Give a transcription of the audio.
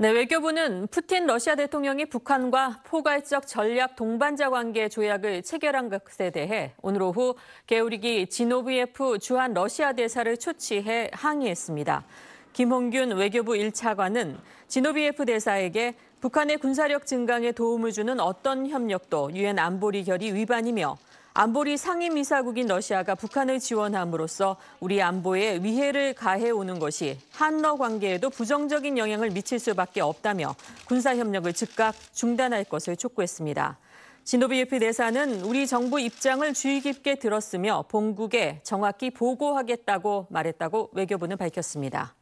네, 외교부는 푸틴 러시아 대통령이 북한과 포괄적 전략 동반자 관계 조약을 체결한 것에 대해 오늘 오후 게우리기 지노비에프 주한 러시아 대사를 초치해 항의했습니다. 김홍균 외교부 1차관은 지노비에프 대사에게 북한의 군사력 증강에 도움을 주는 어떤 협력도 유엔 안보리 결의 위반이며 안보리 상임이사국인 러시아가 북한을 지원함으로써 우리 안보에 위해를 가해오는 것이 한러 관계에도 부정적인 영향을 미칠 수밖에 없다며 군사협력을 즉각 중단할 것을 촉구했습니다. 진도비예프 대사는 우리 정부 입장을 주의 깊게 들었으며 본국에 정확히 보고하겠다고 말했다고 외교부는 밝혔습니다.